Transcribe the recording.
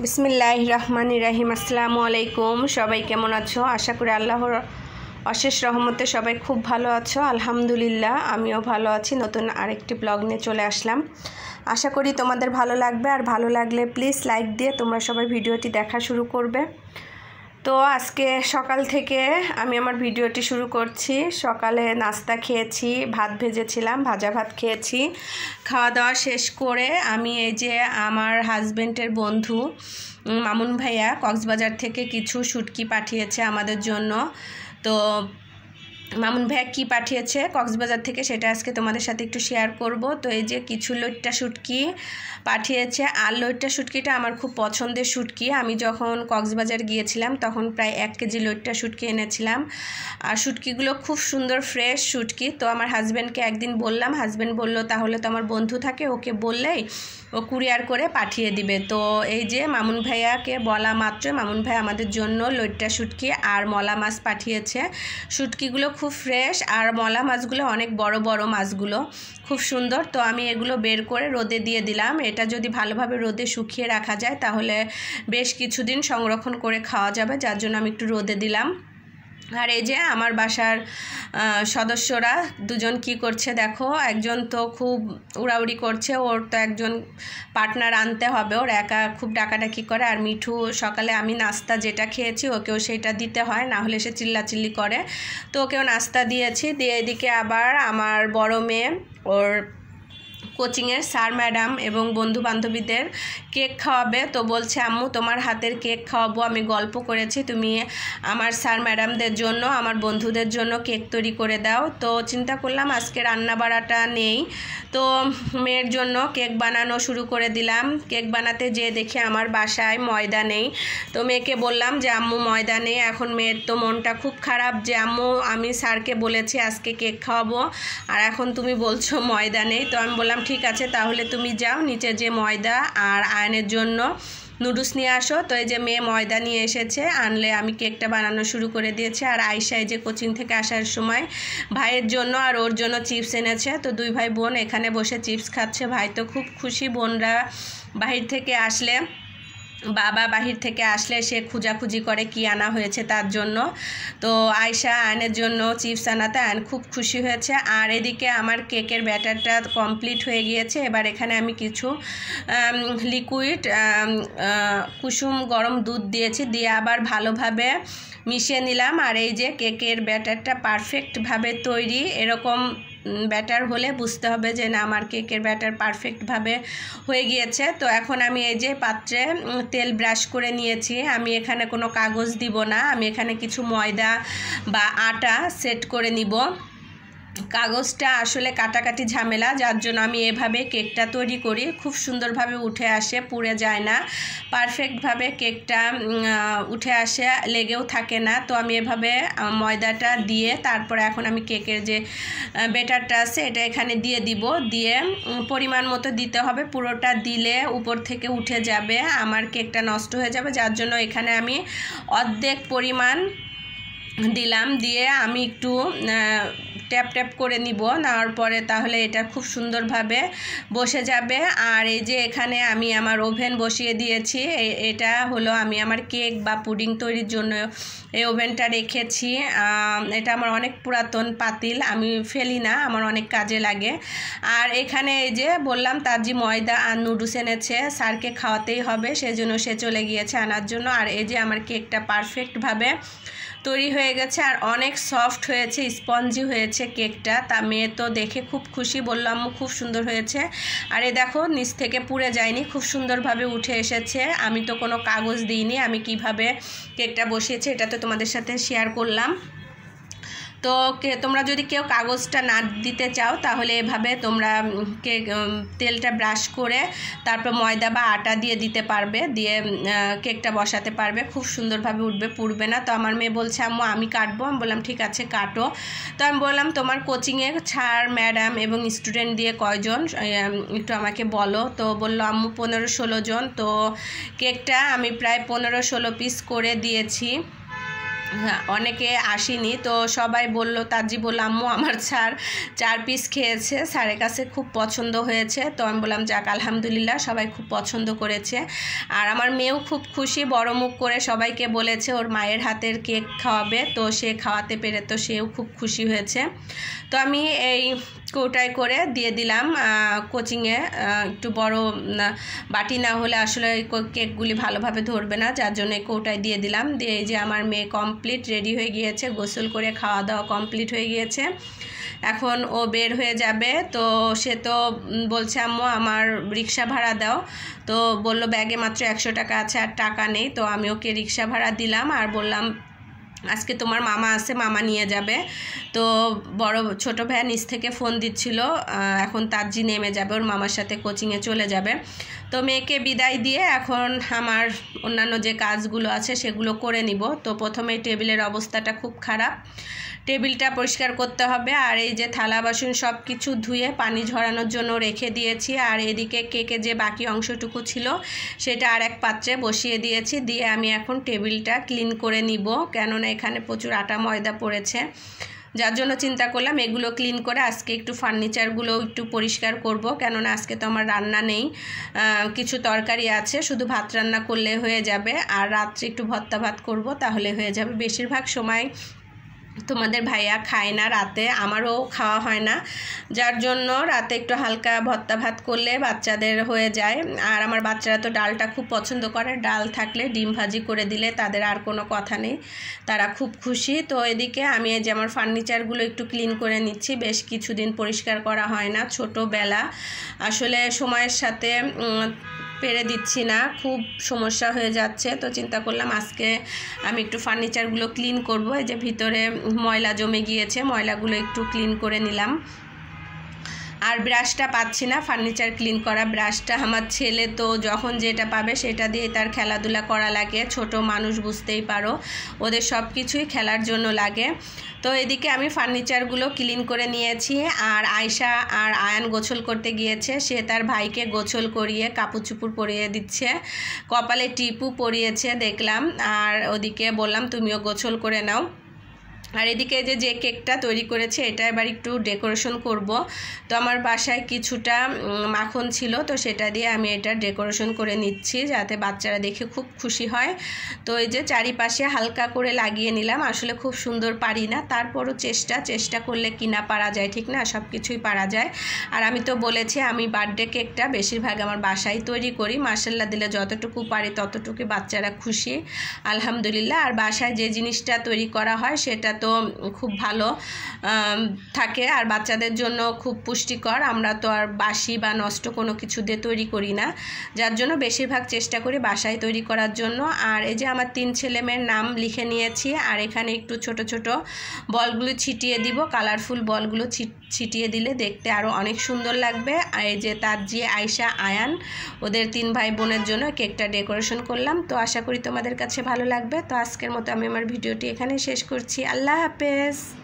বিসমিল্লাহ রহমান রাহিম আসসালামু আলাইকুম সবাই কেমন আছো আশা করি আল্লাহর অশেষ রহমতে সবাই খুব ভালো আছো আলহামদুলিল্লাহ আমিও ভালো আছি নতুন আরেকটি ব্লগ নিয়ে চলে আসলাম আশা করি তোমাদের ভালো লাগবে আর ভালো লাগলে প্লিজ লাইক দিয়ে তোমরা সবাই ভিডিওটি দেখা শুরু করবে তো আজকে সকাল থেকে আমি আমার ভিডিওটি শুরু করছি সকালে নাস্তা খেয়েছি ভাত ভেজেছিলাম ভাজা ভাত খেয়েছি খাওয়া দাওয়া শেষ করে আমি এই যে আমার হাজবেন্ডের বন্ধু মামুন ভাইয়া কক্সবাজার থেকে কিছু সুটকি পাঠিয়েছে আমাদের জন্য তো মামুন ভাই কী পাঠিয়েছে কক্সবাজার থেকে সেটা আজকে তোমাদের সাথে একটু শেয়ার করব তো এই যে কিছু লইট্টা শুটকি পাঠিয়েছে আর লইট্টা শুটকিটা আমার খুব পছন্দের শুটকি আমি যখন কক্সবাজার গিয়েছিলাম তখন প্রায় এক কেজি লইট্টা শুটকি এনেছিলাম আর শুটকিগুলো খুব সুন্দর ফ্রেশ শুটকি তো আমার হাজব্যান্ডকে একদিন বললাম হাজব্যান্ড বলল তাহলে তো আমার বন্ধু থাকে ওকে বললেই ও কুরিয়ার করে পাঠিয়ে দিবে তো এই যে মামুন ভাইয়াকে বলা মাত্র মামুন ভাই আমাদের জন্য লইট্টা শুটকি আর মলা মাছ পাঠিয়েছে শুটকিগুলো খুব ফ্রেশ আর মলা মাছগুলো অনেক বড় বড় মাছগুলো খুব সুন্দর তো আমি এগুলো বের করে রোদে দিয়ে দিলাম এটা যদি ভালোভাবে রোদে শুকিয়ে রাখা যায় তাহলে বেশ কিছুদিন সংরক্ষণ করে খাওয়া যাবে যার জন্য আমি একটু রোদে দিলাম আর এই যে আমার বাসার সদস্যরা দুজন কি করছে দেখো একজন তো খুব উড়াউড়ি করছে ওর তো একজন পার্টনার আনতে হবে ওর একা খুব ডাকাডাকি করে আর মিঠু সকালে আমি নাস্তা যেটা খেয়েছি ওকেও সেটা দিতে হয় না হলে সে চিল্লাচিল্লি করে তো ওকেও নাস্তা দিয়েছি দিয়ে এদিকে আবার আমার বড় মেয়ে ওর কোচিংয়ের স্যার ম্যাডাম এবং বন্ধু বান্ধবীদের কেক খাওয়াবে তো বলছে আম্মু তোমার হাতের কেক খাওয়াবো আমি গল্প করেছি তুমি আমার স্যার ম্যাডামদের জন্য আমার বন্ধুদের জন্য কেক তৈরি করে দাও তো চিন্তা করলাম আজকে রান্না বাড়াটা নেই তো মেয়ের জন্য কেক বানানো শুরু করে দিলাম কেক বানাতে যে দেখি আমার বাসায় ময়দা নেই তো মেয়েকে বললাম যে আম্মু ময়দা নেই এখন মেয়ের তো মনটা খুব খারাপ যে আম্মু আমি স্যারকে বলেছি আজকে কেক খাওয়াবো আর এখন তুমি বলছো ময়দা নেই তো আমি বললাম ঠিক আছে তাহলে তুমি যাও নিচে যে ময়দা আর আয়নের জন্য নুডলস নিয়ে আসো তো এই যে মেয়ে ময়দা নিয়ে এসেছে আনলে আমি কেকটা বানানো শুরু করে দিয়েছি আর আয়সা এই যে কোচিং থেকে আসার সময় ভাইয়ের জন্য আর ওর জন্য চিপস এনেছে তো দুই ভাই বোন এখানে বসে চিপস খাচ্ছে ভাই তো খুব খুশি বোনরা বাহির থেকে আসলে বাবা বাহির থেকে আসলে সে খুঁজাখুঁজি করে কি আনা হয়েছে তার জন্য তো আয়সা আয়নের জন্য চিপস আনাতে আয়ন খুব খুশি হয়েছে আর এদিকে আমার কেকের ব্যাটারটা কমপ্লিট হয়ে গিয়েছে এবার এখানে আমি কিছু লিকুইড কুসুম গরম দুধ দিয়েছি দিয়ে আবার ভালোভাবে মিশিয়ে নিলাম আর এই যে কেকের ব্যাটারটা পারফেক্টভাবে তৈরি এরকম ব্যাটার হলে বুঝতে হবে যে না আমার কেকের ব্যাটার পারফেক্টভাবে হয়ে গিয়েছে তো এখন আমি এই যে পাত্রে তেল ব্রাশ করে নিয়েছি আমি এখানে কোনো কাগজ দিব না আমি এখানে কিছু ময়দা বা আটা সেট করে নিব কাগজটা আসলে কাটাকাটি ঝামেলা যার জন্য আমি এভাবে কেকটা তৈরি করি খুব সুন্দরভাবে উঠে আসে পুড়ে যায় না পারফেক্টভাবে কেকটা উঠে আসে লেগেও থাকে না তো আমি এভাবে ময়দাটা দিয়ে তারপরে এখন আমি কেকের যে বেটারটা আছে এটা এখানে দিয়ে দিব দিয়ে পরিমাণ মতো দিতে হবে পুরোটা দিলে উপর থেকে উঠে যাবে আমার কেকটা নষ্ট হয়ে যাবে যার জন্য এখানে আমি অর্ধেক পরিমাণ দিলাম দিয়ে আমি একটু ট্যাপ ট্যাপ করে নিব নেওয়ার পরে তাহলে এটা খুব সুন্দরভাবে বসে যাবে আর এই যে এখানে আমি আমার ওভেন বসিয়ে দিয়েছি এটা হলো আমি আমার কেক বা পুডিং তৈরির জন্য এই ওভেনটা রেখেছি এটা আমার অনেক পুরাতন পাতিল আমি ফেলি না আমার অনেক কাজে লাগে আর এখানে এই যে বললাম যে ময়দা আর নুডলস এনেছে স্যারকে খাওয়াতেই হবে সেজন্য সে চলে গিয়েছে আনার জন্য আর এই যে আমার কেকটা পারফেক্টভাবে তৈরি হয়ে গেছে আর অনেক সফট হয়েছে স্পঞ্জি হয়েছে কেকটা তা মেয়ে তো দেখে খুব খুশি বললাম খুব সুন্দর হয়েছে আর এ দেখো নিচ থেকে পুড়ে যায়নি খুব সুন্দরভাবে উঠে এসেছে আমি তো কোনো কাগজ দিইনি আমি কিভাবে কেকটা বসিয়েছি এটা তো তোমাদের সাথে শেয়ার করলাম তো কে তোমরা যদি কেউ কাগজটা না দিতে চাও তাহলে এভাবে তোমরা কে তেলটা ব্রাশ করে তারপর ময়দা বা আটা দিয়ে দিতে পারবে দিয়ে কেকটা বসাতে পারবে খুব সুন্দরভাবে উঠবে পুড়বে না তো আমার মেয়ে বলছে আম্মু আমি কাটবো আমি বললাম ঠিক আছে কাটো তো আমি বললাম তোমার কোচিংয়ে ছাড় ম্যাডাম এবং স্টুডেন্ট দিয়ে কয়জন একটু আমাকে বলো তো বললো আম্মু পনেরো ষোলো জন তো কেকটা আমি প্রায় পনেরো ষোলো পিস করে দিয়েছি হ্যাঁ, অনেকে আসেনি তো সবাই বলল তাজি বললাম আম্মু আমার স্যার চার পিস খেয়েছে স্যারের কাছে খুব পছন্দ হয়েছে তো আমি বললাম যাক আলহামদুলিল্লাহ সবাই খুব পছন্দ করেছে আর আমার মেয়েও খুব খুশি বড় মুখ করে সবাইকে বলেছে ওর মায়ের হাতের কেক খাওয়াবে তো সে খাওয়াতে পেরে তো সেও খুব খুশি হয়েছে তো আমি এই কৌটাই করে দিয়ে দিলাম কোচিংয়ে একটু বড় বাটি না হলে আসলে কেকগুলি ভালোভাবে ধরবে না যার জন্য কৌটাই দিয়ে দিলাম দিয়ে এই যে আমার মেয়ে কমপ্লিট রেডি হয়ে গিয়েছে গোসল করে খাওয়া দাওয়া কমপ্লিট হয়ে গিয়েছে এখন ও বের হয়ে যাবে তো সে তো বলছে আম্মু আমার রিক্সা ভাড়া দাও তো বলল ব্যাগে মাত্র একশো টাকা আছে আর টাকা নেই তো আমি ওকে রিক্সা ভাড়া দিলাম আর বললাম আজকে তোমার মামা আছে মামা নিয়ে যাবে তো বড় ছোট ভাইয়া নিচ থেকে ফোন দিচ্ছিল এখন তার জি নেমে যাবে ওর মামার সাথে কোচিংয়ে চলে যাবে তো মেয়েকে বিদায় দিয়ে এখন আমার অন্যান্য যে কাজগুলো আছে সেগুলো করে নিব তো প্রথমে টেবিলের অবস্থাটা খুব খারাপ টেবিলটা পরিষ্কার করতে হবে আর এই যে থালা বাসন সব কিছু ধুয়ে পানি ঝরানোর জন্য রেখে দিয়েছি আর এদিকে কেকে যে বাকি অংশটুকু ছিল সেটা আর এক পাত্রে বসিয়ে দিয়েছি দিয়ে আমি এখন টেবিলটা ক্লিন করে নিব কেননা এখানে প্রচুর আটা ময়দা পড়েছে যার জন্য চিন্তা করলাম এগুলো ক্লিন করে আজকে একটু ফার্নিচারগুলো একটু পরিষ্কার করব কেননা আজকে তো আমার রান্না নেই কিছু তরকারি আছে শুধু ভাত রান্না করলে হয়ে যাবে আর রাত্রে একটু ভত্তা ভাত করব তাহলে হয়ে যাবে বেশিরভাগ সময় তোমাদের ভাইয়া খায় না রাতে আমারও খাওয়া হয় না যার জন্য রাতে একটু হালকা ভত্তা ভাত করলে বাচ্চাদের হয়ে যায় আর আমার বাচ্চারা তো ডালটা খুব পছন্দ করে ডাল থাকলে ডিম ভাজি করে দিলে তাদের আর কোনো কথা নেই তারা খুব খুশি তো এদিকে আমি যে আমার ফার্নিচারগুলো একটু ক্লিন করে নিচ্ছি বেশ কিছুদিন পরিষ্কার করা হয় না ছোটোবেলা আসলে সময়ের সাথে পেরে দিচ্ছি না খুব সমস্যা হয়ে যাচ্ছে তো চিন্তা করলাম আজকে আমি একটু ফার্নিচারগুলো ক্লিন করবো এই যে ভিতরে ময়লা জমে গিয়েছে ময়লাগুলো একটু ক্লিন করে নিলাম আর ব্রাশটা পাচ্ছি না ফার্নিচার ক্লিন করা ব্রাশটা আমার ছেলে তো যখন যেটা পাবে সেটা দিয়ে তার খেলাধুলা করা লাগে ছোট মানুষ বুঝতেই পারো ওদের সব কিছুই খেলার জন্য লাগে তো এদিকে আমি ফার্নিচারগুলো ক্লিন করে নিয়েছি আর আয়সা আর আয়ান গোছল করতে গিয়েছে সে তার ভাইকে গোছল করিয়ে কাপড় চুপুর পরিয়ে দিচ্ছে কপালে টিপু পরিয়েছে দেখলাম আর ওদিকে বললাম তুমিও গোছল করে নাও আর এদিকে যে যে কেকটা তৈরি করেছে এটা এবার একটু ডেকোরেশন করব তো আমার বাসায় কিছুটা মাখন ছিল তো সেটা দিয়ে আমি এটা ডেকোরেশন করে নিচ্ছি যাতে বাচ্চারা দেখে খুব খুশি হয় তো এই যে চারিপাশে হালকা করে লাগিয়ে নিলাম আসলে খুব সুন্দর পারি না তারপরও চেষ্টা চেষ্টা করলে কিনা পারা যায় ঠিক না সব কিছুই পারা যায় আর আমি তো বলেছি আমি বার্থডে কেকটা বেশিরভাগ আমার বাসায় তৈরি করি মার্শাল্লা দিলে যতটুকু পারি ততটুকু বাচ্চারা খুশি আলহামদুলিল্লাহ আর বাসায় যে জিনিসটা তৈরি করা হয় সেটা তো খুব ভালো থাকে আর বাচ্চাদের জন্য খুব পুষ্টিকর আমরা তো আর বাসি বা নষ্ট কোনো কিছু দিয়ে তৈরি করি না যার জন্য বেশিরভাগ চেষ্টা করি বাসায় তৈরি করার জন্য আর এই যে আমার তিন ছেলে মেয়ের নাম লিখে নিয়েছি আর এখানে একটু ছোট ছোট বলগুলো ছিটিয়ে দিব কালারফুল বলগুলো ছিটিয়ে দিলে দেখতে আরও অনেক সুন্দর লাগবে আর এই যে তার যে আয়সা আয়ান ওদের তিন ভাই বোনের জন্য কেকটা ডেকোরেশন করলাম তো আশা করি তোমাদের কাছে ভালো লাগবে তো আজকের মতো আমি আমার ভিডিওটি এখানে শেষ করছি আল্লাহ lápis.